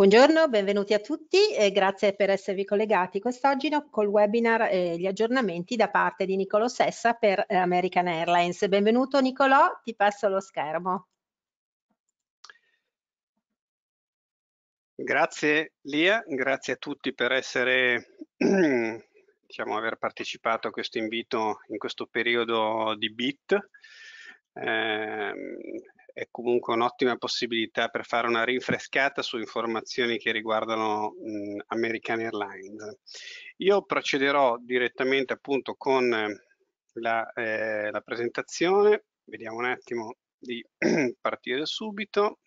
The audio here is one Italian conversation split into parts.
Buongiorno, benvenuti a tutti e grazie per esservi collegati quest'oggi col webinar e gli aggiornamenti da parte di Niccolò Sessa per eh, American Airlines. Benvenuto Niccolò, ti passo lo schermo. Grazie Lia, grazie a tutti per essere, diciamo, aver partecipato a questo invito in questo periodo di BIT è comunque un'ottima possibilità per fare una rinfrescata su informazioni che riguardano mh, American Airlines. Io procederò direttamente appunto con eh, la, eh, la presentazione, vediamo un attimo di partire subito.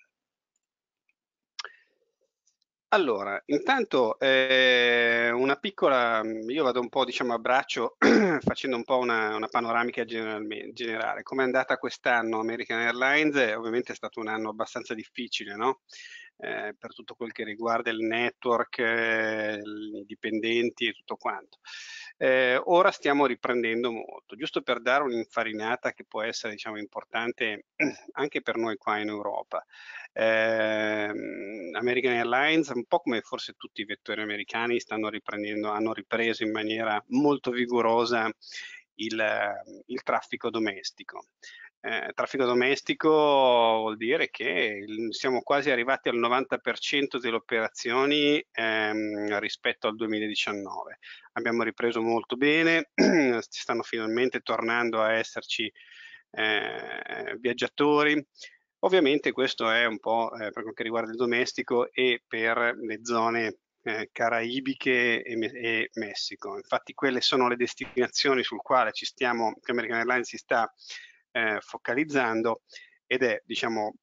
Allora, intanto eh, una piccola, mm, io vado un po' diciamo a braccio facendo un po' una, una panoramica generale. Come è andata quest'anno American Airlines? Eh, ovviamente è stato un anno abbastanza difficile, no? Eh, per tutto quel che riguarda il network, eh, i dipendenti e tutto quanto. Eh, ora stiamo riprendendo molto, giusto per dare un'infarinata che può essere diciamo, importante anche per noi qua in Europa. Eh, American Airlines, un po' come forse tutti i vettori americani, hanno ripreso in maniera molto vigorosa il, il, traffico domestico eh, traffico domestico vuol dire che siamo quasi arrivati al 90% delle operazioni ehm, rispetto al 2019. Abbiamo ripreso molto bene, stanno finalmente tornando a esserci eh, viaggiatori. Ovviamente questo è un po' eh, per quel che riguarda il domestico e per le zone eh, caraibiche e, e, Messico. Infatti quelle sono le destinazioni sul quale ci stiamo, che American Airlines si sta eh, focalizzando ed è diciamo,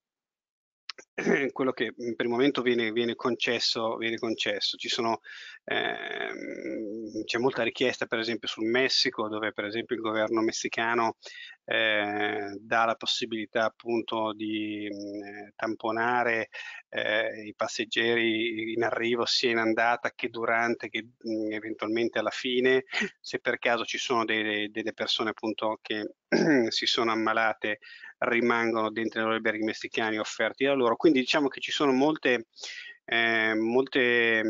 quello che mm, per il momento viene, viene, concesso, viene concesso, Ci sono, ehm, c'è molta richiesta per esempio sul Messico dove per esempio il governo messicano eh, dà la possibilità appunto di mh, mm, tamponare eh, i passeggeri in arrivo sia in andata che durante che mh, mm, eventualmente alla fine se per caso ci sono delle, delle persone appunto che si sono ammalate rimangono dentro i loro alberghi messicani offerti da loro. Quindi diciamo che ci sono molte, eh, molte,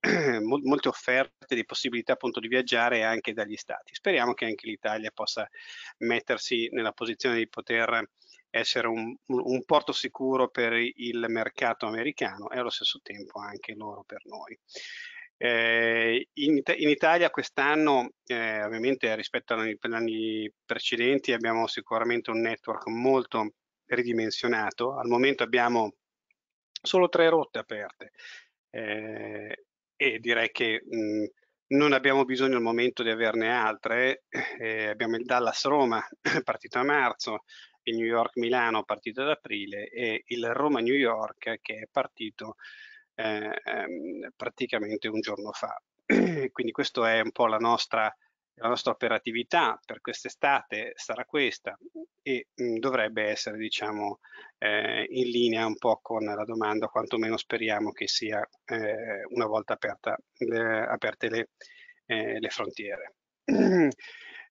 eh, molte, offerte di possibilità appunto di viaggiare anche dagli stati. Speriamo che anche l'Italia possa mettersi nella posizione di poter essere un, un, porto sicuro per il mercato americano e allo stesso tempo anche loro per noi. Eh, in, in, Italia quest'anno, eh, ovviamente rispetto agli anni precedenti, abbiamo sicuramente un network molto ridimensionato. Al momento abbiamo solo tre rotte aperte eh, e direi che mh, mm, non abbiamo bisogno al momento di averne altre. Eh, abbiamo il Dallas-Roma partito a marzo, il New York-Milano partito ad aprile e il Roma-New York che è partito eh, ehm, praticamente un giorno fa. Quindi questa è un po' la nostra, la nostra operatività per quest'estate, sarà questa e mh, mhmm, dovrebbe essere diciamo, eh, in linea un po' con la domanda, quantomeno speriamo che sia eh, una volta aperta, le, eh, aperte le, eh, le frontiere.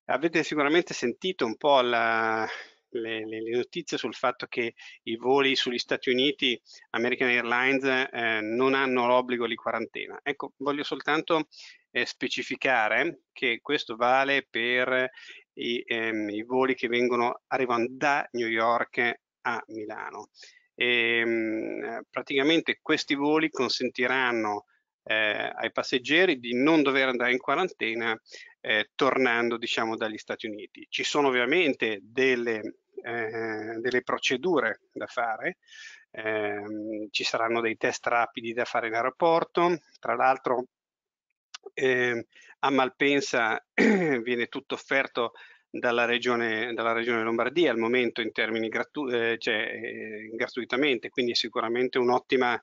Avete sicuramente sentito un po' la, le, le, le, notizie sul fatto che i voli sugli Stati Uniti, American Airlines, eh, non hanno l'obbligo di quarantena. Ecco, voglio soltanto eh, specificare che questo vale per i, ehm, i voli che vengono, arrivano da New York a Milano. E, ehm, praticamente questi voli consentiranno eh, ai passeggeri di non dover andare in quarantena eh, tornando diciamo dagli Stati Uniti. Ci sono ovviamente delle, eh, delle procedure da fare, eh, ci saranno dei test rapidi da fare in aeroporto, tra l'altro ehm, a Malpensa viene tutto offerto dalla regione, dalla regione, Lombardia al momento in termini gratu eh, cioè, eh, gratuitamente, quindi è sicuramente un'ottima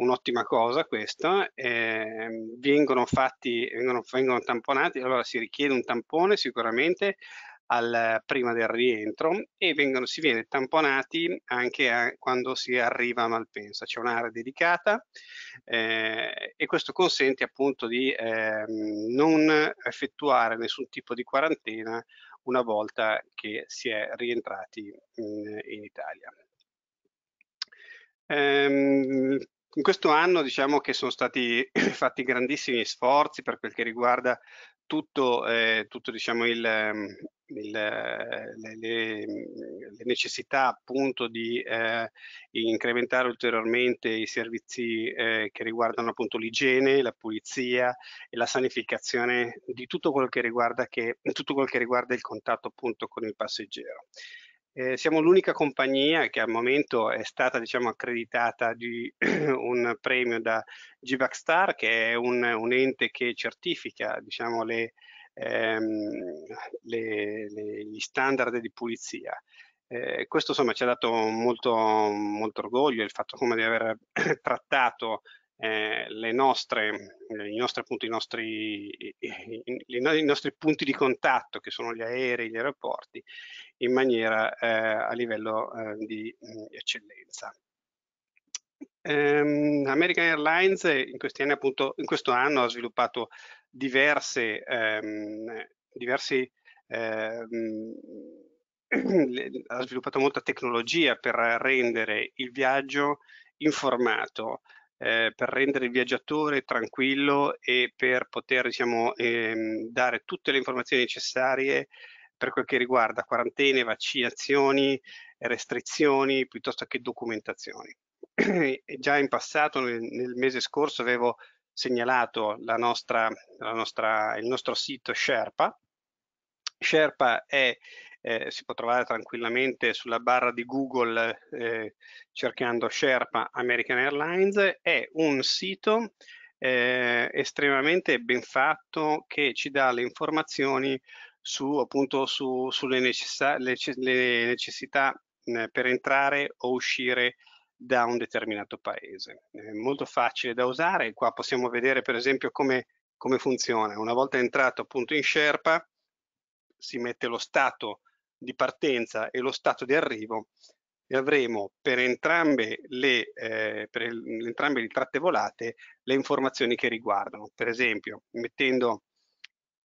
un'ottima cosa questa, eh, vengono fatti, vengono, vengono tamponati, allora si richiede un tampone sicuramente al, prima del rientro e vengono, si viene tamponati anche a, quando si arriva a Malpensa, c'è un'area dedicata eh, e questo consente appunto di eh, non effettuare nessun tipo di quarantena una volta che si è rientrati in, in Italia. Ehm, in questo anno diciamo che sono stati fatti grandissimi sforzi per quel che riguarda tutto, eh, tutto diciamo, il, ehm, il, eh, le, le, necessità appunto di eh, incrementare ulteriormente i servizi eh, che riguardano appunto l'igiene, la pulizia e la sanificazione di tutto quello che riguarda, che, tutto quello che riguarda il contatto appunto con il passeggero. Eh, siamo l'unica compagnia che al momento è stata diciamo, accreditata di un premio da GBAC Star, che è un, un ente che certifica diciamo, le, ehm, le, le, gli standard di pulizia. Eh, questo insomma ci ha dato molto, molto orgoglio il fatto come di aver trattato eh, nostre, eh, i, nostri, appunto, i, nostri, i, i, nostri, punti di contatto, che sono gli aerei, gli aeroporti, in maniera eh, a livello eh, di mm, eccellenza. Ehm, American Airlines in questi anni, appunto, in questo anno ha sviluppato diverse, ehm, diversi, ehm, ha sviluppato molta tecnologia per rendere il viaggio informato eh, per rendere il viaggiatore tranquillo e per poter diciamo, ehm, dare tutte le informazioni necessarie per quel che riguarda quarantene, vaccinazioni, restrizioni piuttosto che documentazioni. Già in passato, nel, nel, mese scorso, avevo segnalato la nostra, la nostra, il nostro sito Sherpa. Sherpa è eh, si può trovare tranquillamente sulla barra di Google eh, cercando Sherpa American Airlines, è un sito eh, estremamente ben fatto che ci dà le informazioni su, appunto, su, sulle necessità, le, le necessità mh, per entrare o uscire da un determinato paese. È molto facile da usare, qua possiamo vedere per esempio come, come funziona. Una volta entrato appunto in Sherpa si mette lo stato di partenza e lo stato di arrivo e avremo per entrambe, le, eh, per il, entrambe le tratte volate le informazioni che riguardano. Per esempio, mettendo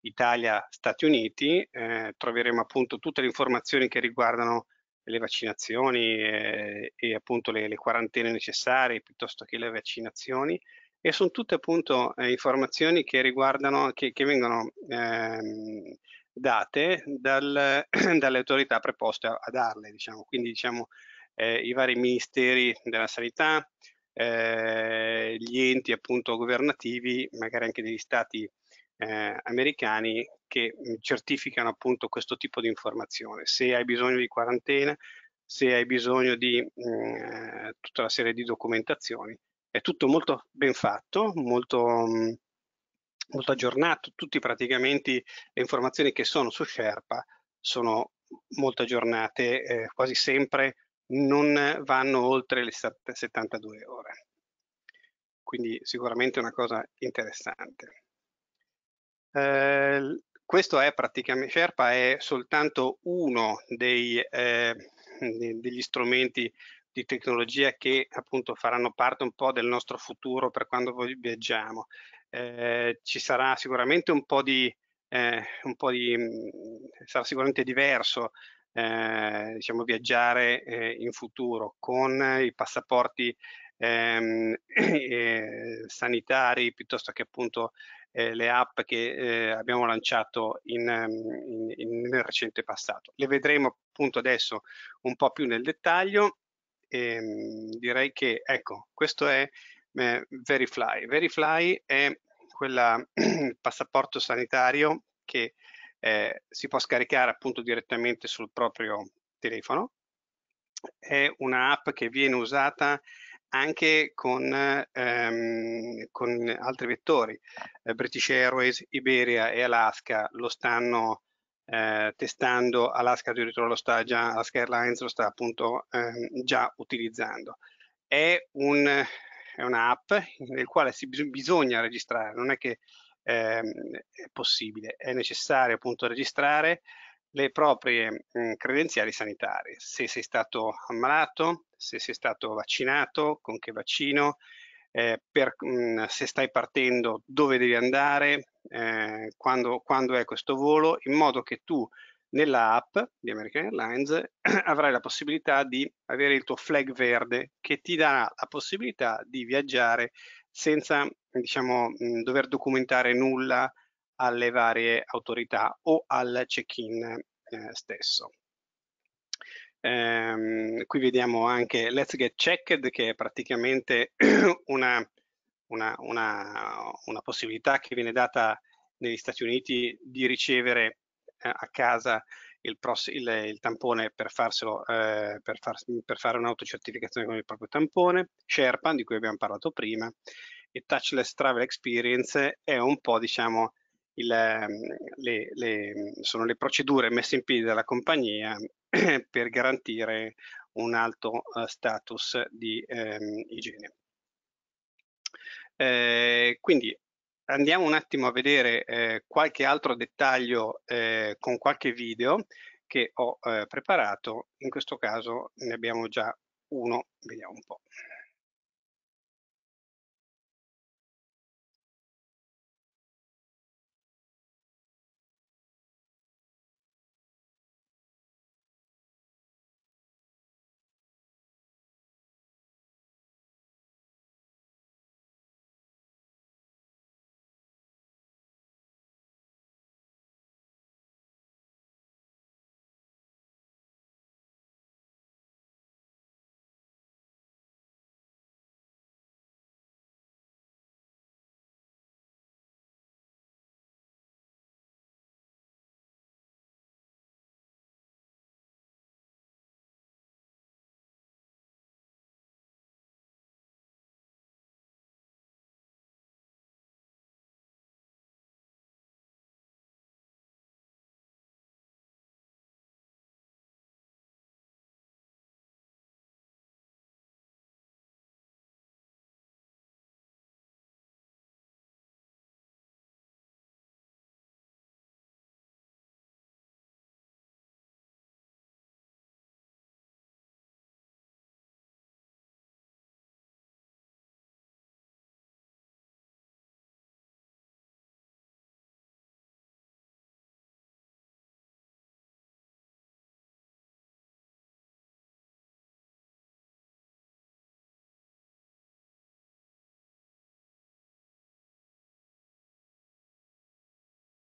Italia-Stati Uniti, eh, troveremo appunto tutte le informazioni che riguardano le vaccinazioni eh, e appunto le, le, quarantene necessarie piuttosto che le vaccinazioni e sono tutte appunto eh, informazioni che riguardano, che, che vengono ehm, date dal, dalle autorità preposte a, a darle, diciamo. quindi diciamo, eh, i vari ministeri della sanità, eh, gli enti appunto governativi, magari anche degli stati eh, americani che mm, certificano appunto questo tipo di informazione. Se hai bisogno di quarantena, se hai bisogno di mh, mm, eh, tutta una serie di documentazioni, è tutto molto ben fatto, molto mh, mm, molto aggiornato, tutti praticamente le informazioni che sono su Sherpa sono molto aggiornate, eh, quasi sempre non vanno oltre le 72 ore. Quindi sicuramente una cosa interessante. Eh, questo è praticamente, Sherpa è soltanto uno dei, eh, degli strumenti di tecnologia che appunto faranno parte un po' del nostro futuro per quando viaggiamo. Eh, ci sarà sicuramente un po' di, eh, un po di mm, sarà sicuramente diverso eh, diciamo, viaggiare eh, in futuro con i passaporti ehm, eh, sanitari piuttosto che appunto eh, le app che abbiamo lanciato in, mm, in, in, nel recente passato. Le vedremo appunto adesso un po' più nel dettaglio e ehm, direi che, ecco, questo è eh, Verifly. Verifly è quel passaporto sanitario che eh, si può scaricare appunto direttamente sul proprio telefono. È un'app che viene usata anche con, ehm, con altri vettori. Eh, British Airways, Iberia e Alaska lo stanno eh, testando Alaska addirittura lo sta già, Alaska Airlines lo sta appunto ehm, già utilizzando. È, un, è un'app nel quale si, bisogna registrare, non è che ehm, è possibile, è necessario appunto registrare le proprie mh, mm, credenziali sanitarie, se sei stato ammalato, se sei stato vaccinato, con che vaccino, eh, per, mh, mm, se stai partendo dove devi andare, eh, quando, quando è questo volo, in modo che tu nella app di American Airlines avrai la possibilità di avere il tuo flag verde che ti darà la possibilità di viaggiare senza diciamo, mm, dover documentare nulla alle varie autorità o al check-in eh, stesso. Ehm, qui vediamo anche Let's Get Checked che è praticamente una una, una, una possibilità che viene data negli Stati Uniti di ricevere eh, a casa il, pros, il, il tampone per, farselo, eh, per, far, per fare un'autocertificazione con il proprio tampone, Sherpa di cui abbiamo parlato prima e Touchless Travel Experience è un po' diciamo il, le, le, sono le procedure messe in piedi dalla compagnia per garantire un alto uh, status di ehm, igiene. Ehm, quindi andiamo un attimo a vedere eh, qualche altro dettaglio eh, con qualche video che ho ehm, preparato. In questo caso ne abbiamo già uno, vediamo un po'.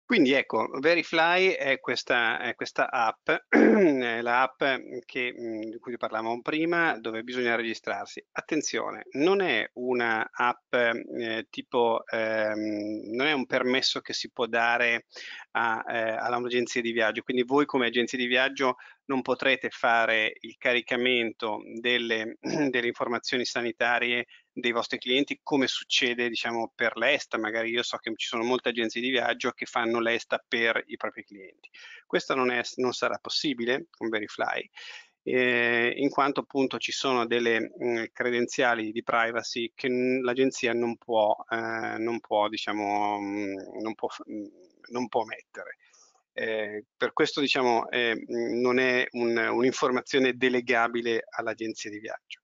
Quindi ecco, Verifly è questa, è questa app, l'app mhmm, di cui parlavamo prima, dove bisogna registrarsi. Attenzione, non è una app eh, tipo, ehm, non è un permesso che si può dare a, eh, a un'agenzia di viaggio, quindi voi come agenzia di viaggio non potrete fare il caricamento delle, delle informazioni sanitarie dei vostri clienti, come succede diciamo, per l'ESTA, magari io so che ci sono molte agenzie di viaggio che fanno l'ESTA per i propri clienti. Questo non, è, non sarà possibile con Verifly, eh, in quanto appunto ci sono delle mh, mm, credenziali di privacy che l'agenzia non può, eh, non può, diciamo, mh, mm, non può, mh, mm, non può mettere. Eh, per questo diciamo, eh, non è un'informazione delegabile all'agenzia di viaggio.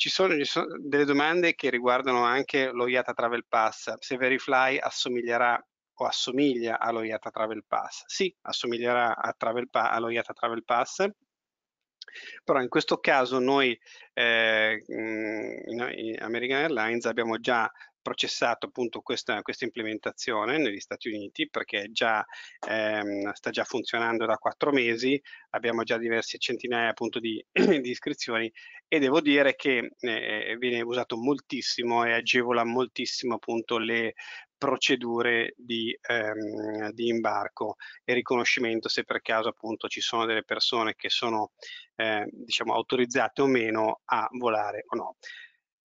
Ci sono, ci sono, delle domande che riguardano anche lo IATA Travel Pass, se Verifly assomiglierà o assomiglia allo IATA Travel Pass. Sì, assomiglierà a Travel pa- allo IATA Travel Pass, però in questo caso noi eh, in American Airlines abbiamo già processato appunto questa, questa implementazione negli Stati Uniti perché già, ehm, sta già funzionando da quattro mesi, abbiamo già diverse centinaia appunto di, di iscrizioni e devo dire che eh, eh, viene usato moltissimo e agevola moltissimo appunto le procedure di, ehm, di, imbarco e riconoscimento se per caso appunto ci sono delle persone che sono eh, diciamo autorizzate o meno a volare o no.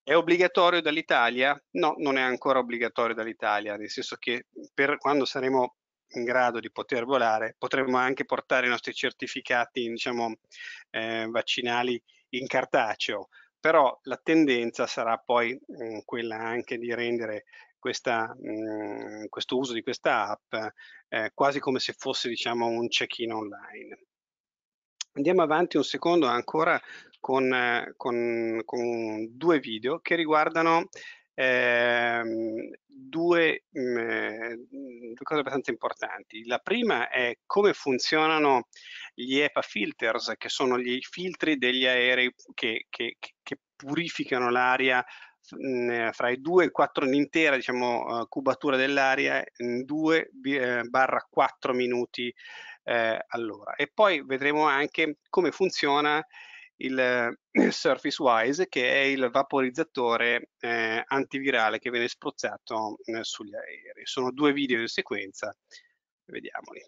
È obbligatorio dall'Italia? No, non è ancora obbligatorio dall'Italia, nel senso che per quando saremo in grado di poter volare potremo anche portare i nostri certificati diciamo, eh, vaccinali in cartaceo, però la tendenza sarà poi mh, mm, quella anche di rendere questa, mh, mm, questo uso di questa app eh, quasi come se fosse diciamo, un check-in online. Andiamo avanti un secondo ancora con, eh, con, con due video che riguardano eh, due, mh, mm, due, cose abbastanza importanti. La prima è come funzionano gli EPA filters, che sono i filtri degli aerei che, che, che purificano l'aria mm, fra i 2 e 4, l'intera diciamo, eh, cubatura dell'aria, in 2 uh, eh, barra 4 minuti uh, all'ora. E poi vedremo anche come funziona il eh, Surface Wise, che è il vaporizzatore eh, antivirale che viene spruzzato eh, sugli aerei. Sono due video in sequenza, vediamoli.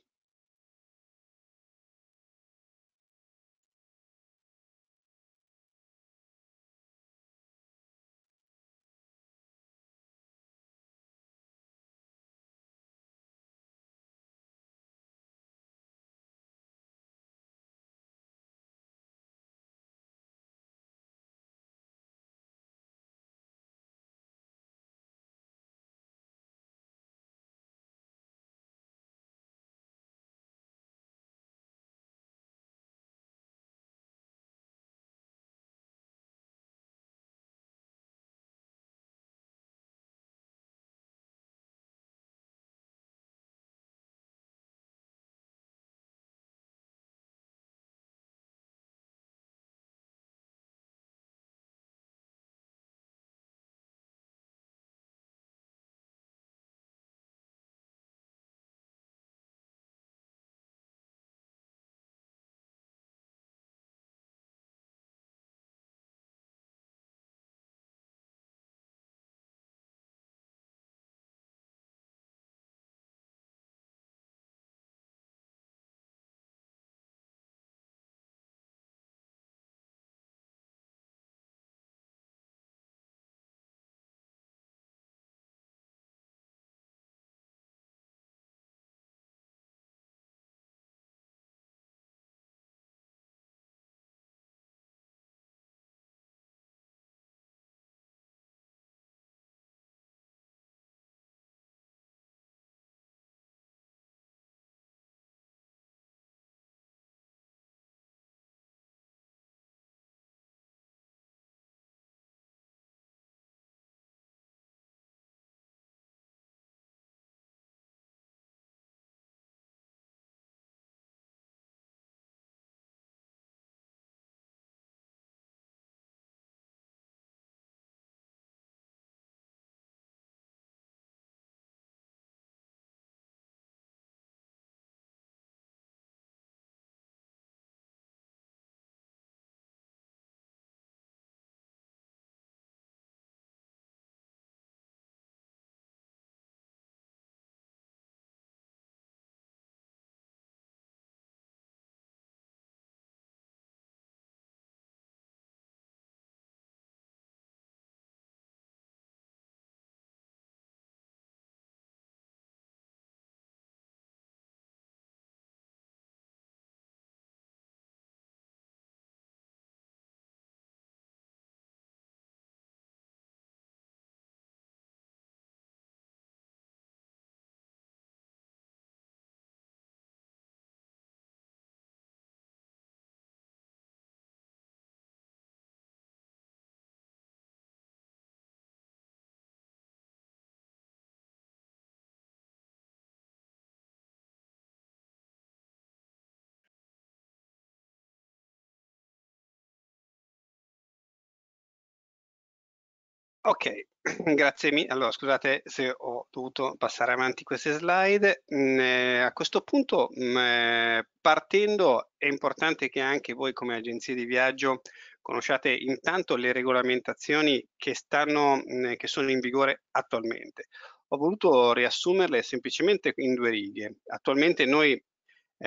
Ok, grazie mille. Allora, scusate se ho dovuto passare avanti queste slide. Mm, eh, a questo punto, mm, eh, partendo, è importante che anche voi come agenzie di viaggio conosciate intanto le regolamentazioni che, stanno, mm, eh, che sono in vigore attualmente. Ho voluto riassumerle semplicemente in due righe. Attualmente noi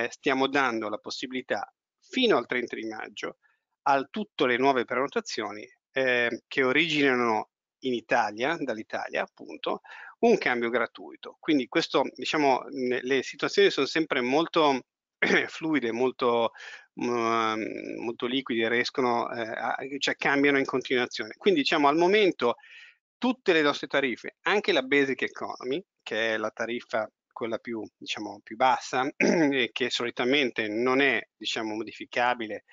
stiamo dando la possibilità fino al 30 di maggio a tutte le nuove prenotazioni eh, che originano in Italia, dall'Italia appunto, un cambio gratuito. Quindi questo, diciamo, le situazioni sono sempre molto fluide, molto, mm, molto liquide, riescono, eh, cioè cambiano in continuazione. Quindi diciamo al momento tutte le nostre tariffe, anche la Basic Economy, che è la tariffa quella più, diciamo, più bassa, che solitamente non è diciamo, modificabile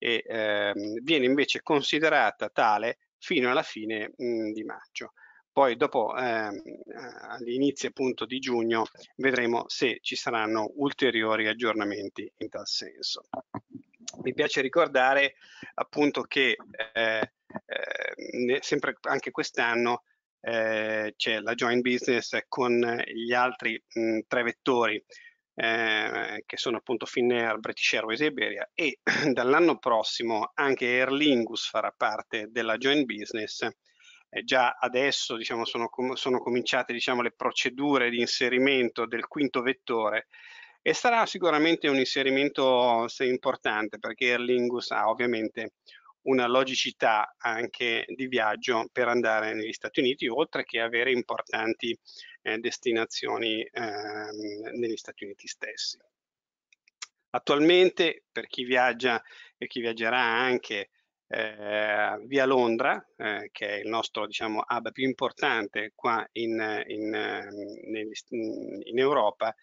e eh, viene invece considerata tale fino alla fine mh, mhmm, di maggio. Poi dopo, ehm, eh, all'inizio appunto di giugno, vedremo se ci saranno ulteriori aggiornamenti in tal senso. Mi piace ricordare appunto che eh, eh, sempre anche quest'anno eh, c'è la joint business con gli altri mh, mhmm, tre vettori eh, che sono appunto Finnair, British Airways e Iberia e dall'anno prossimo anche Aer Lingus farà parte della joint business. Eh, già adesso diciamo, sono, com sono cominciate diciamo, le procedure di inserimento del quinto vettore e sarà sicuramente un inserimento importante perché Aer Lingus ha ovviamente una logicità anche di viaggio per andare negli Stati Uniti, oltre che avere importanti eh, destinazioni ehm, negli Stati Uniti stessi. Attualmente per chi viaggia e chi viaggerà anche eh, via Londra, eh, che è il nostro diciamo, hub più importante qua in, in, in, in Europa,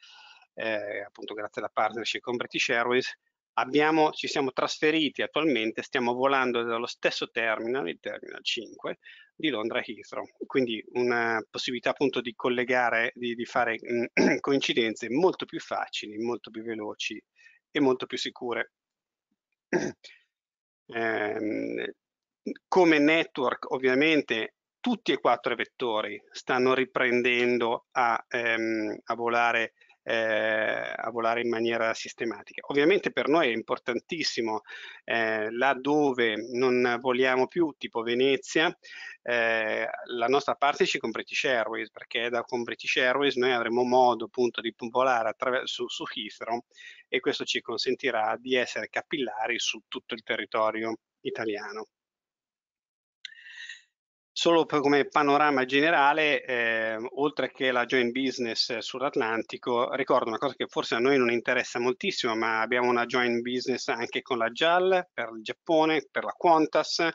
eh, appunto grazie alla partnership con British Airways, abbiamo, ci siamo trasferiti attualmente, stiamo volando dallo stesso terminal, il terminal 5, di Londra Heathrow. Quindi una possibilità appunto di collegare, di, di fare mm, coincidenze molto più facili, molto più veloci e molto più sicure. Eh, come network ovviamente tutti e quattro i vettori stanno riprendendo a, ehm, a volare eh, a volare in maniera sistematica. Ovviamente per noi è importantissimo eh, laddove non voliamo più, tipo Venezia, eh, la nostra partnership con British Airways, perché da con British Airways noi avremo modo appunto di volare attraverso, su Heathrow e questo ci consentirà di essere capillari su tutto il territorio italiano. Solo per, come panorama generale, eh, oltre che la joint business sull'Atlantico, ricordo una cosa che forse a noi non interessa moltissimo, ma abbiamo una joint business anche con la JAL per il Giappone, per la Qantas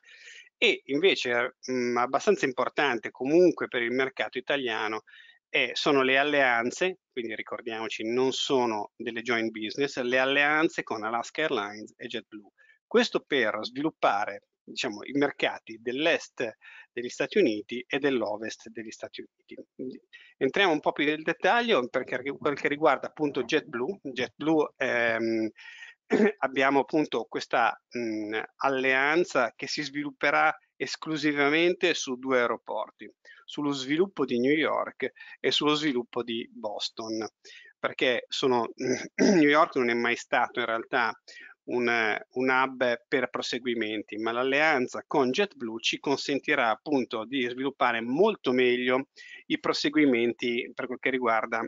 e invece mh, mm, abbastanza importante comunque per il mercato italiano eh, sono le alleanze, quindi ricordiamoci non sono delle joint business, le alleanze con Alaska Airlines e JetBlue. Questo per sviluppare diciamo, i mercati dell'est degli Stati Uniti e dell'ovest degli Stati Uniti. entriamo un po' più nel dettaglio per quel che riguarda appunto JetBlue, JetBlue ehm, abbiamo appunto questa mh, alleanza che si svilupperà esclusivamente su due aeroporti, sullo sviluppo di New York e sullo sviluppo di Boston, perché sono, New York non è mai stato in realtà un, un hub per proseguimenti, ma l'alleanza con JetBlue ci consentirà appunto di sviluppare molto meglio i proseguimenti per quel che riguarda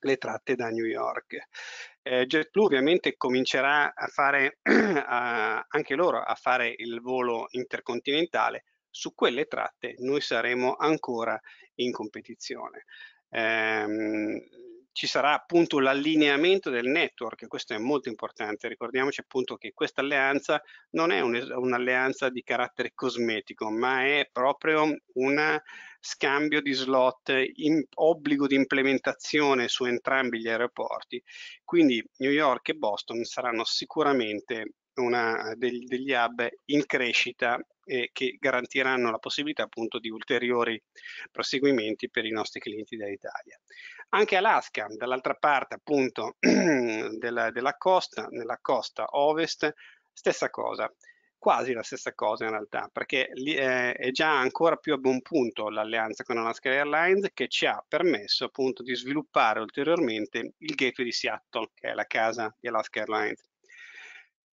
le tratte da New York. Eh, JetBlue ovviamente comincerà a fare a, anche loro a fare il volo intercontinentale, su quelle tratte noi saremo ancora in competizione. Eh, ci sarà appunto l'allineamento del network, questo è molto importante, ricordiamoci appunto che questa alleanza non è un'alleanza di carattere cosmetico, ma è proprio un scambio di slot, in, obbligo di implementazione su entrambi gli aeroporti, quindi New York e Boston saranno sicuramente una, degli, degli hub in crescita e che garantiranno la possibilità appunto di ulteriori proseguimenti per i nostri clienti dell'Italia. Anche Alaska, dall'altra parte appunto della, della costa, nella costa ovest, stessa cosa quasi la stessa cosa in realtà, perché eh, è già ancora più a buon punto l'alleanza con Alaska Airlines che ci ha permesso appunto di sviluppare ulteriormente il gateway di Seattle, che è la casa di Alaska Airlines.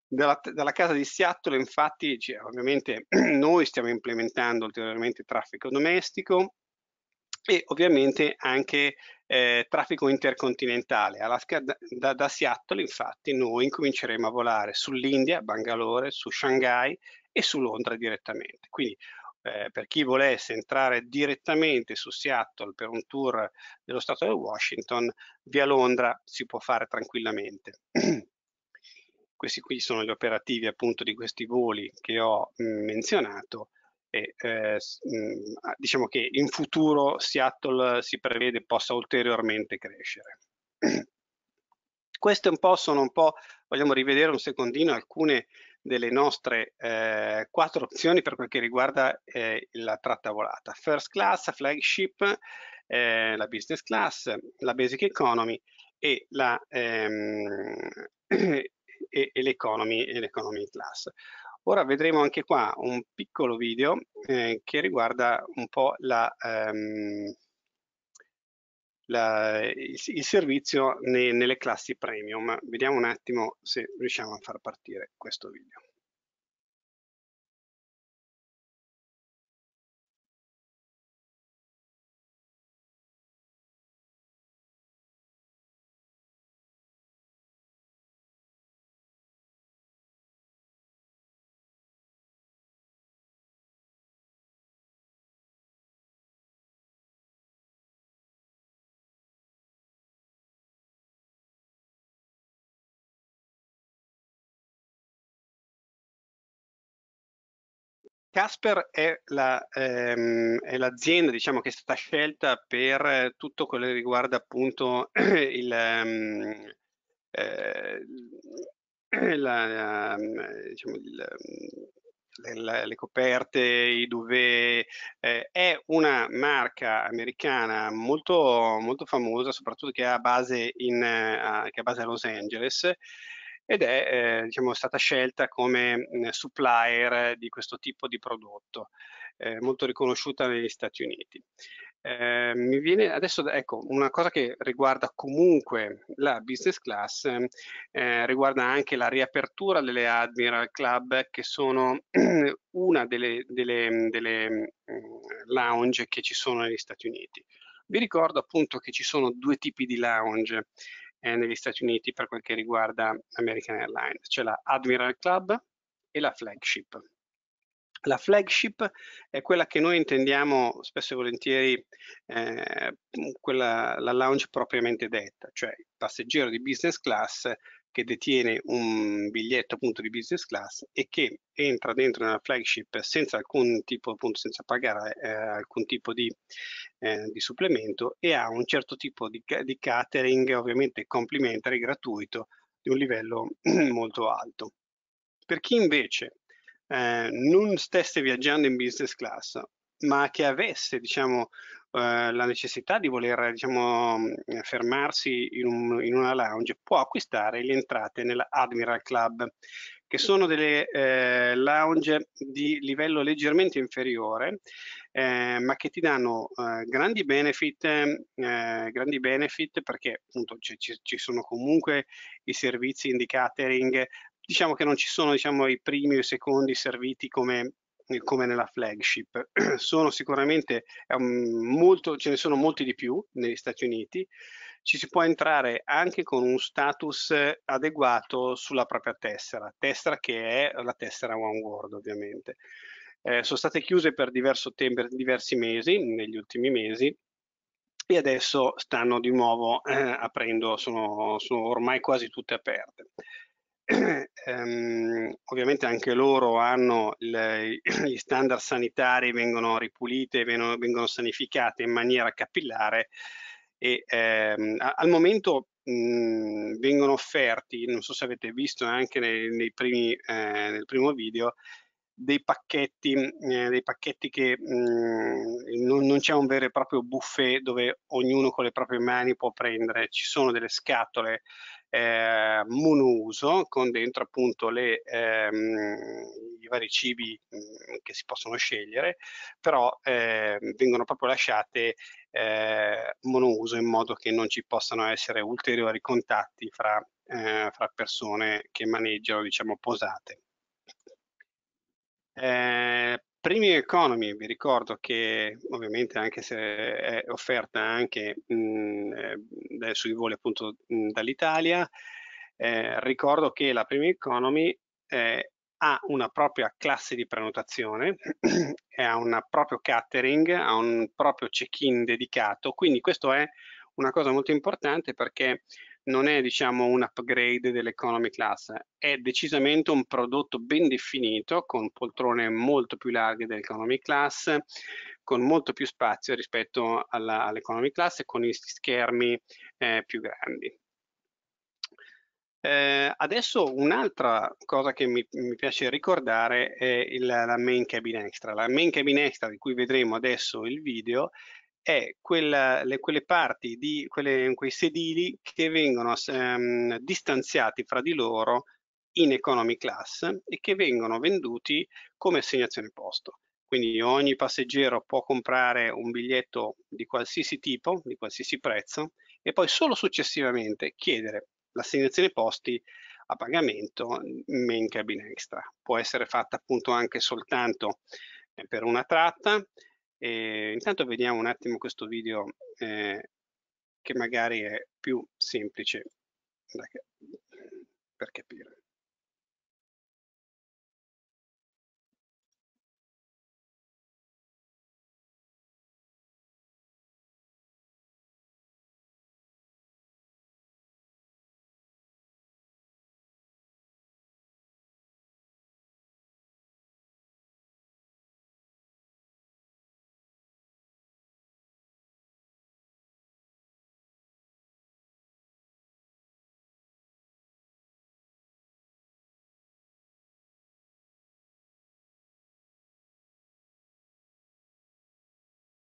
Dalla, dalla casa di Seattle infatti ovviamente noi stiamo implementando ulteriormente il traffico domestico, e ovviamente anche eh, traffico intercontinentale. Alaska, da, da, Seattle infatti noi incominceremo a volare sull'India, Bangalore, su Shanghai e su Londra direttamente. Quindi eh, per chi volesse entrare direttamente su Seattle per un tour dello Stato di Washington, via Londra si può fare tranquillamente. Questi qui sono gli operativi appunto di questi voli che ho mh, mm, menzionato e eh, mm, ah, diciamo che in futuro Seattle si prevede possa ulteriormente crescere. Queste un po' sono un po', vogliamo rivedere un secondino alcune delle nostre eh, quattro opzioni per quel che riguarda eh, la tratta volata. First class, flagship, eh, la business class, la basic economy e ehm, l'economy ehm, class. Ora vedremo anche qua un piccolo video eh, che riguarda un po' la, ehm, la, il, il, servizio ne, nelle classi premium. Vediamo un attimo se riusciamo a far partire questo video. Casper è, l'azienda la, ehm, diciamo, che è stata scelta per eh, tutto quello che riguarda appunto il, ehm, eh, la, la, ehm, diciamo, il, ehm, le, le, coperte, i duvet, eh, è una marca americana molto, molto famosa, soprattutto che ha base, in, uh, che ha base a Los Angeles ed è eh, diciamo, stata scelta come mh, mhmm, supplier di questo tipo di prodotto, eh, molto riconosciuta negli Stati Uniti. Eh, mi viene adesso, ecco, una cosa che riguarda comunque la business class, eh, riguarda anche la riapertura delle Admiral Club, che sono una delle, delle, delle mhmm, lounge che ci sono negli Stati Uniti. Vi ricordo appunto che ci sono due tipi di lounge eh, negli Stati Uniti per quel che riguarda American Airlines. C'è la Admiral Club e la Flagship. La flagship è quella che noi intendiamo spesso e volentieri eh, quella, la lounge propriamente detta, cioè il passeggero di business class che detiene un biglietto appunto di business class e che entra dentro nella flagship senza alcun tipo appunto senza pagare eh, alcun tipo di, eh, di, supplemento e ha un certo tipo di, di catering ovviamente complimentare gratuito di un livello molto alto per chi invece eh, non stesse viaggiando in business class ma che avesse diciamo eh, la necessità di voler diciamo, mm, fermarsi in, un, in, una lounge può acquistare le entrate nella Admiral Club, che sono delle eh, lounge di livello leggermente inferiore, eh, ma che ti danno eh, grandi benefit, eh, grandi, benefit, perché appunto ci, ci sono comunque i servizi di catering, diciamo che non ci sono diciamo, i primi o i secondi serviti come eh, come nella flagship. Sono sicuramente um, molto, ce ne sono molti di più negli Stati Uniti. Ci si può entrare anche con un status adeguato sulla propria tessera, tessera che è la tessera One World ovviamente. Eh, sono state chiuse per, tempo, diversi mesi, negli ultimi mesi, e adesso stanno di nuovo eh, aprendo, sono, sono ormai quasi tutte aperte. ehm, ovviamente anche loro hanno il, gli standard sanitari, vengono ripulite, vengono, vengono sanificate in maniera capillare e ehm, a, al momento mh, mhmm, vengono offerti, non so se avete visto anche nei, nei primi, eh, nel primo video, dei pacchetti, eh, dei pacchetti che mh, mhmm, non, non c'è un vero e proprio buffet dove ognuno con le proprie mani può prendere, ci sono delle scatole eh, monouso con dentro appunto le, ehm, i vari cibi mh, mm, che si possono scegliere, però eh, vengono proprio lasciate eh, monouso in modo che non ci possano essere ulteriori contatti fra, eh, fra persone che maneggiano diciamo posate. Eh, Premium Economy, vi ricordo che ovviamente anche se è offerta anche mh, mm, eh, sui voli appunto mm, dall'Italia, eh, ricordo che la Premium Economy eh, ha una propria classe di prenotazione, ha un proprio catering, ha un proprio check-in dedicato, quindi questo è una cosa molto importante perché non è diciamo un upgrade dell'economy class, è decisamente un prodotto ben definito con poltrone molto più larghe dell'economy class, con molto più spazio rispetto all'economy all class e con gli schermi eh, più grandi. Eh, adesso un'altra cosa che mi, mi, piace ricordare è il, la main cabin extra. La main cabin extra di cui vedremo adesso il video è quella, le, quelle parti di quelle, quei sedili che vengono ehm, distanziati fra di loro in economy class e che vengono venduti come assegnazione posto. Quindi ogni passeggero può comprare un biglietto di qualsiasi tipo, di qualsiasi prezzo e poi solo successivamente chiedere l'assegnazione posti a pagamento in cabina extra. Può essere fatta appunto anche soltanto eh, per una tratta e ehm, intanto vediamo un attimo questo video eh, che magari è più semplice da, per capire.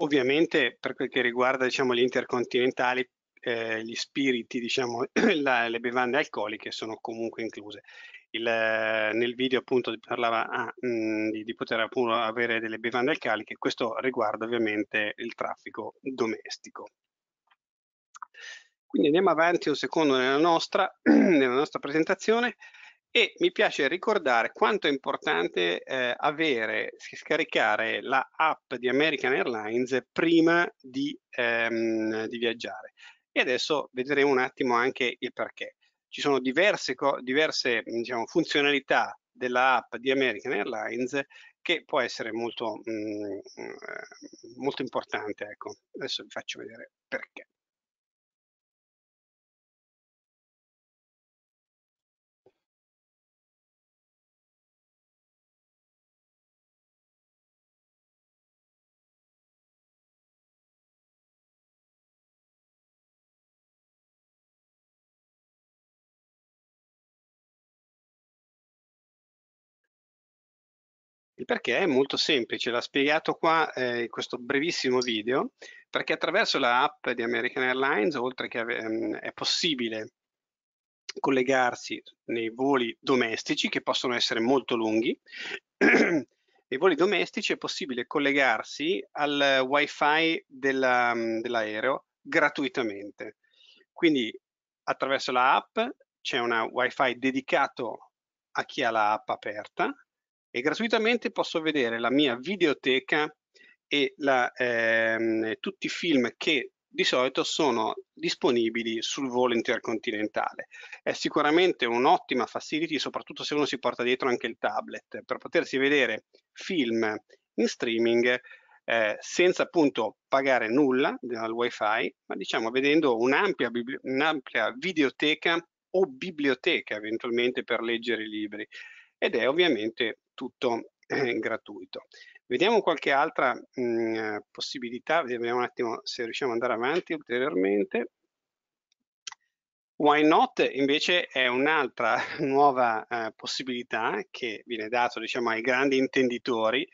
Ovviamente per quel che riguarda diciamo, gli intercontinentali, eh, gli spiriti, diciamo, la, le bevande alcoliche sono comunque incluse. Il, eh, nel video appunto parlava ah, mh, di, di, poter appunto avere delle bevande alcaliche, questo riguarda ovviamente il traffico domestico. Quindi andiamo avanti un secondo nella nostra, nella nostra presentazione e mi piace ricordare quanto è importante eh, avere, scaricare la app di American Airlines prima di, ehm, di, viaggiare. E adesso vedremo un attimo anche il perché. Ci sono diverse, diverse diciamo, funzionalità della app di American Airlines che può essere molto, mh, mm, eh, molto importante. Ecco, adesso vi faccio vedere perché. perché è molto semplice, l'ha spiegato qua eh, questo brevissimo video, perché attraverso la app di American Airlines, oltre che ehm, è possibile collegarsi nei voli domestici, che possono essere molto lunghi, nei voli domestici è possibile collegarsi al wifi mm, dell'aereo gratuitamente. Quindi attraverso la app c'è una wifi dedicato a chi ha la app aperta e gratuitamente posso vedere la mia videoteca e la, ehm, tutti i film che di solito sono disponibili sul volo intercontinentale. È sicuramente un'ottima facility, soprattutto se uno si porta dietro anche il tablet, per potersi vedere film in streaming eh, senza appunto pagare nulla dal wifi, ma diciamo vedendo un'ampia, un'ampia videoteca o biblioteca eventualmente per leggere i libri. Ed è ovviamente tutto eh, gratuito. Vediamo qualche altra mh, mm, possibilità, vediamo un attimo se riusciamo ad andare avanti ulteriormente. Why Not invece è un'altra nuova eh, possibilità che viene data diciamo, ai grandi intenditori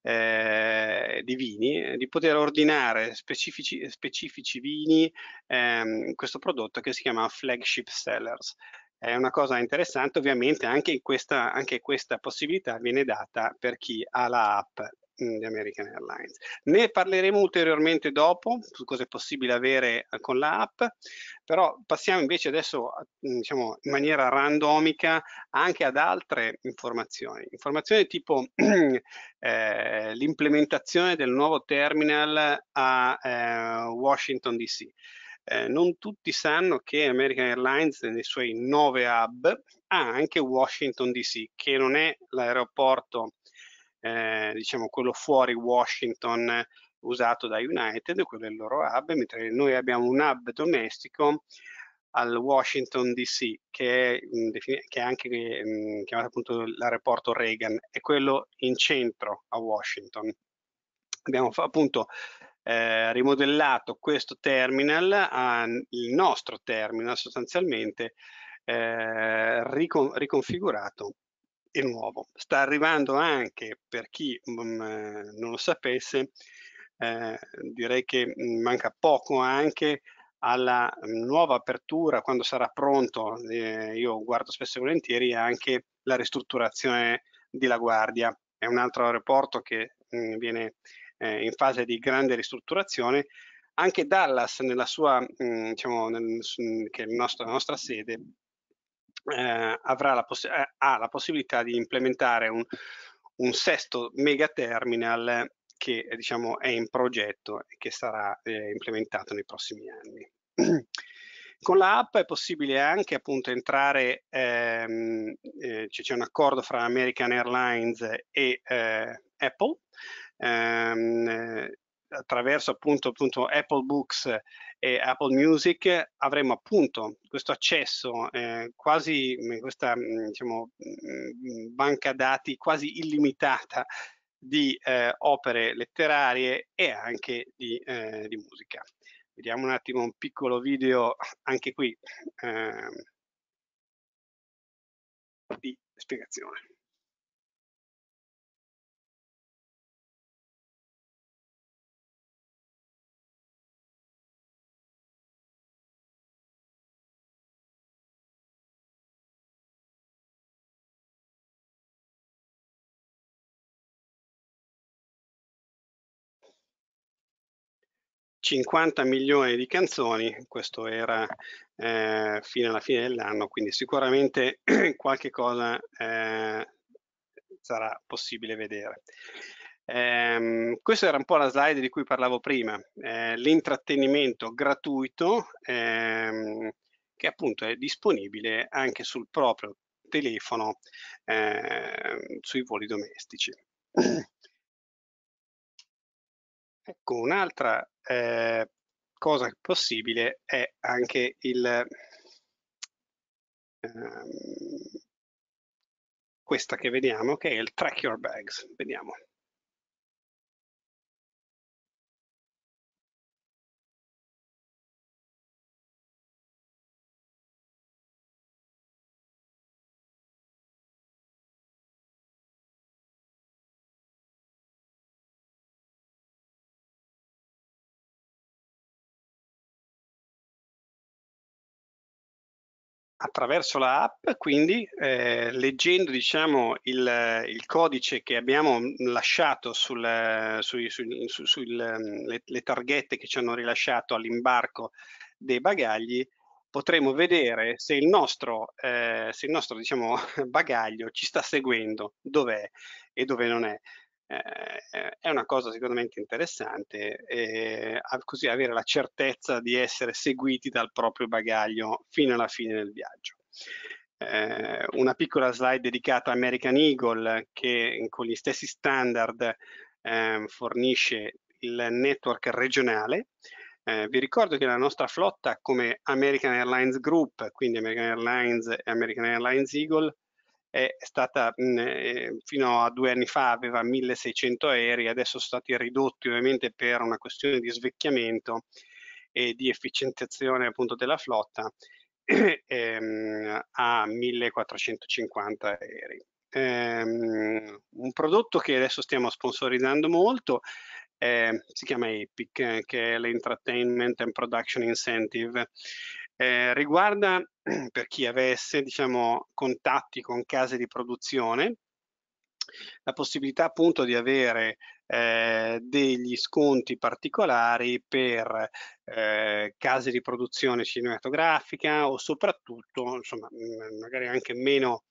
eh, di vini, eh, di poter ordinare specifici, specifici vini, ehm, questo prodotto che si chiama Flagship Sellers. È una cosa interessante, ovviamente anche questa, anche questa possibilità viene data per chi ha la app mm, di American Airlines. Ne parleremo ulteriormente dopo su cosa è possibile avere eh, con la app, però passiamo invece adesso mm, diciamo, in maniera randomica anche ad altre informazioni. Informazioni tipo eh, l'implementazione del nuovo terminal a eh, Washington DC. Eh, non tutti sanno che American Airlines nei suoi nove hub ha anche Washington DC, che non è l'aeroporto, eh, diciamo, quello fuori Washington usato da United, quello è il loro hub, mentre noi abbiamo un hub domestico al Washington DC, che è, mm, che è anche mh, mm, chiamato appunto l'aeroporto Reagan, è quello in centro a Washington. Abbiamo appunto eh, rimodellato questo terminal al nostro terminal sostanzialmente eh, ricon riconfigurato e nuovo. Sta arrivando anche per chi mh, mm, eh, non lo sapesse, eh, direi che mm, manca poco anche alla nuova apertura quando sarà pronto, eh, io guardo spesso e volentieri anche la ristrutturazione di La Guardia, è un altro aeroporto che mh, mm, viene eh, in fase di grande ristrutturazione, anche Dallas nella sua, mh, mm, diciamo, nel, mm, che è nostro, la nostra sede, eh, avrà la eh, ha la possibilità di implementare un, un sesto mega terminal che eh, diciamo, è in progetto e che sarà eh, implementato nei prossimi anni. Con la app è possibile anche appunto entrare, ehm, eh, c'è un accordo fra American Airlines e eh, Apple, ehm, attraverso appunto, appunto, Apple Books e Apple Music avremo appunto questo accesso eh, quasi mm, questa mm, diciamo, mm, banca dati quasi illimitata di eh, opere letterarie e anche di, eh, di, musica. Vediamo un attimo un piccolo video anche qui ehm, di spiegazione. 50 milioni di canzoni, questo era eh, fino alla fine dell'anno, quindi sicuramente qualche cosa eh, sarà possibile vedere. Eh, questa era un po' la slide di cui parlavo prima, eh, l'intrattenimento gratuito ehm, che appunto è disponibile anche sul proprio telefono ehm, sui voli domestici. Ecco, un'altra eh, cosa possibile è anche il, ehm, questa che vediamo, che è il track your bags. Vediamo. attraverso la app, quindi eh, leggendo diciamo, il, il, codice che abbiamo mm, lasciato sulle su, su, su, mm, targhette che ci hanno rilasciato all'imbarco dei bagagli, potremo vedere se il nostro, eh, se il nostro diciamo, bagaglio ci sta seguendo, dov'è e dove non è eh, è una cosa sicuramente interessante, eh, così avere la certezza di essere seguiti dal proprio bagaglio fino alla fine del viaggio. Eh, una piccola slide dedicata a American Eagle che con gli stessi standard ehm, fornisce il network regionale. Eh, vi ricordo che la nostra flotta come American Airlines Group, quindi American Airlines e American Airlines Eagle, è stata mh, mm, eh, fino a due anni fa aveva 1600 aerei, adesso sono stati ridotti ovviamente per una questione di svecchiamento e di efficienziazione appunto della flotta ehm, a 1450 aerei. Ehm, un prodotto che adesso stiamo sponsorizzando molto eh, si chiama EPIC, eh, che è l'Entertainment and Production Incentive, eh, riguarda per chi avesse diciamo, contatti con case di produzione la possibilità appunto di avere eh, degli sconti particolari per eh, case di produzione cinematografica o soprattutto insomma magari anche meno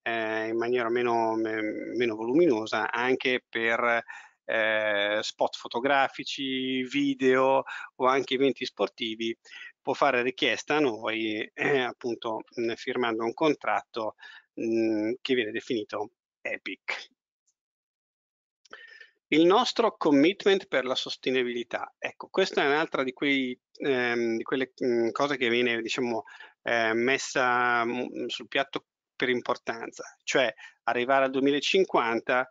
eh, in maniera meno, meno, voluminosa anche per eh, spot fotografici, video o anche eventi sportivi può fare richiesta a noi eh, appunto mh, firmando un contratto mh, che viene definito EPIC. Il nostro commitment per la sostenibilità. Ecco, questa è un'altra di, ehm, di quelle mh, cose che viene diciamo, eh, messa sul piatto per importanza, cioè arrivare al 2050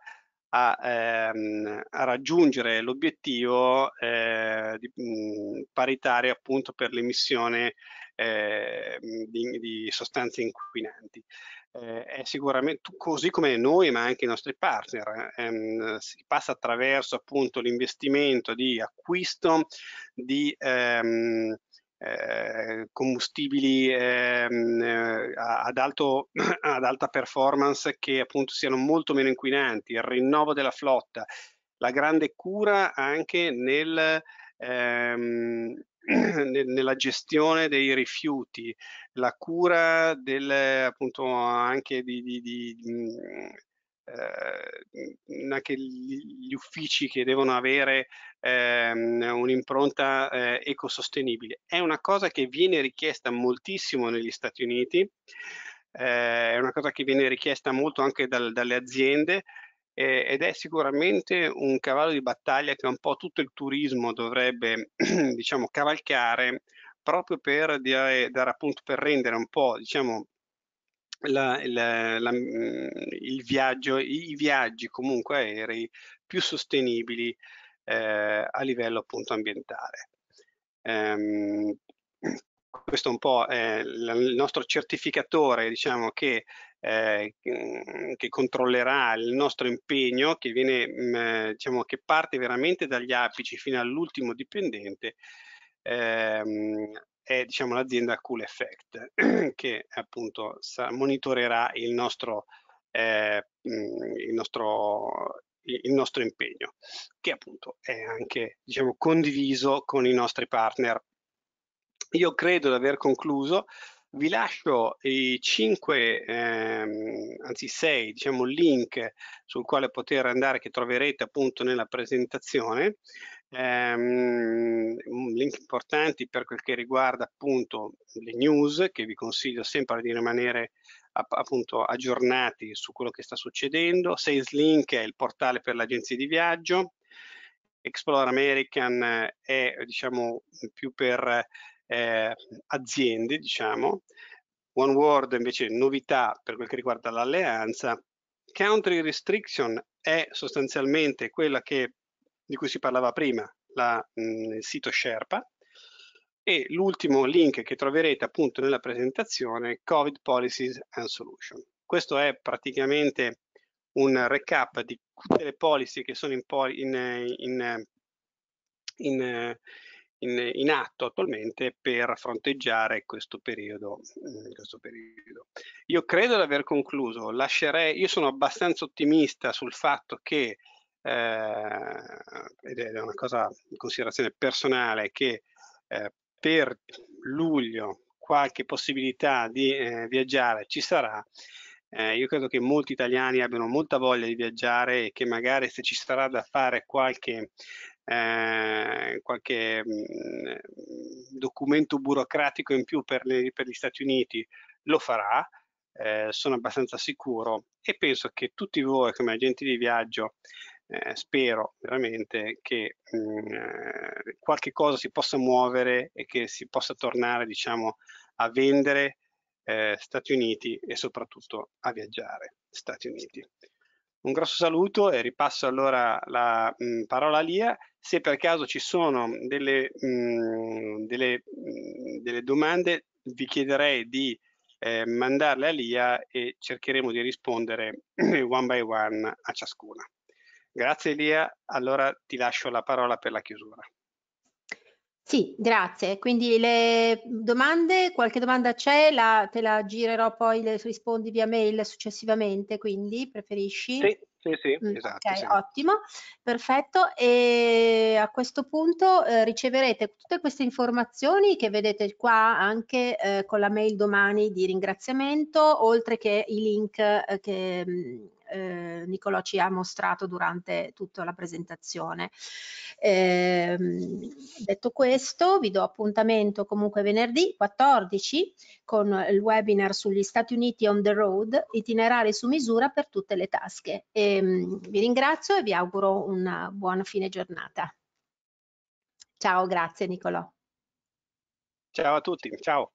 a, ehm, a raggiungere l'obiettivo eh, mm, paritario appunto per l'emissione eh, di, di, sostanze inquinanti. Eh, è sicuramente così come noi ma anche i nostri partner ehm, si passa attraverso appunto l'investimento di acquisto di ehm, eh, combustibili ehm, eh, ad, alto, ad alta performance che appunto siano molto meno inquinanti, il rinnovo della flotta, la grande cura anche nel, ehm, nella gestione dei rifiuti, la cura del, appunto anche di, di, di, mm, eh, anche gli uffici che devono avere ehm, un'impronta eh, ecosostenibile. È una cosa che viene richiesta moltissimo negli Stati Uniti, eh, è una cosa che viene richiesta molto anche dal, dalle aziende ed è sicuramente un cavallo di battaglia che un po' tutto il turismo dovrebbe diciamo, cavalcare proprio per, dare, appunto, per rendere un po' diciamo, la, la, la, il mm, viaggio, i viaggi comunque aerei più sostenibili eh, a livello appunto ambientale. Ehm, questo è un po' eh, il nostro certificatore diciamo, che, eh, mm, che, controllerà il nostro impegno che, viene, mh, mm, diciamo, che parte veramente dagli apici fino all'ultimo dipendente ehm, è diciamo, l'azienda Cool Effect, che appunto monitorerà il nostro, eh, il, nostro, il nostro, impegno, che appunto è anche diciamo, condiviso con i nostri partner. Io credo di aver concluso, vi lascio i 5, ehm, anzi 6, diciamo, link sul quale poter andare che troverete appunto nella presentazione ehm, link importanti per quel che riguarda appunto le news che vi consiglio sempre di rimanere appunto aggiornati su quello che sta succedendo. Sales Link è il portale per le agenzie di viaggio, Explore American è diciamo più per eh, aziende, diciamo. One World invece novità per quel che riguarda l'alleanza. Country Restriction è sostanzialmente quella che di cui si parlava prima, la, mh, mm, il sito Sherpa, e l'ultimo link che troverete appunto nella presentazione, COVID Policies and Solution. Questo è praticamente un recap di tutte le policy che sono in, in, in, in atto attualmente per fronteggiare questo periodo, mm, questo periodo, Io credo di aver concluso, lascerei, io sono abbastanza ottimista sul fatto che eh, ed è una cosa in considerazione personale, che eh, per luglio qualche possibilità di eh, viaggiare ci sarà, eh, io credo che molti italiani abbiano molta voglia di viaggiare e che magari se ci sarà da fare qualche, eh, qualche mh, mm, documento burocratico in più per, le, per, gli Stati Uniti lo farà, eh, sono abbastanza sicuro e penso che tutti voi come agenti di viaggio eh, spero veramente che mh, mhmm, qualche cosa si possa muovere e che si possa tornare diciamo, a vendere eh, Stati Uniti e soprattutto a viaggiare Stati Uniti. Un grosso saluto e ripasso allora la mh, mhmm, parola a Lia. Se per caso ci sono delle, mh, mhmm, delle, delle domande vi chiederei di eh, mandarle a Lia e cercheremo di rispondere one by one a ciascuna. Grazie Elia, allora ti lascio la parola per la chiusura. Sì, grazie. Quindi le domande, qualche domanda c'è, la, te la girerò poi, le rispondi via mail successivamente, quindi preferisci? Sì, sì, sì, mm, esatto. Ok, sì. ottimo, perfetto. E a questo punto eh, riceverete tutte queste informazioni che vedete qua anche eh, con la mail domani di ringraziamento, oltre che i link eh, che... Mm, eh, Nicolò ci ha mostrato durante tutta la presentazione. Eh, detto questo, vi do appuntamento comunque venerdì 14 con il webinar sugli Stati Uniti on the road, itinerari su misura per tutte le tasche. E, ehm, vi ringrazio e vi auguro una buona fine giornata. Ciao, grazie Nicolò. Ciao a tutti, ciao.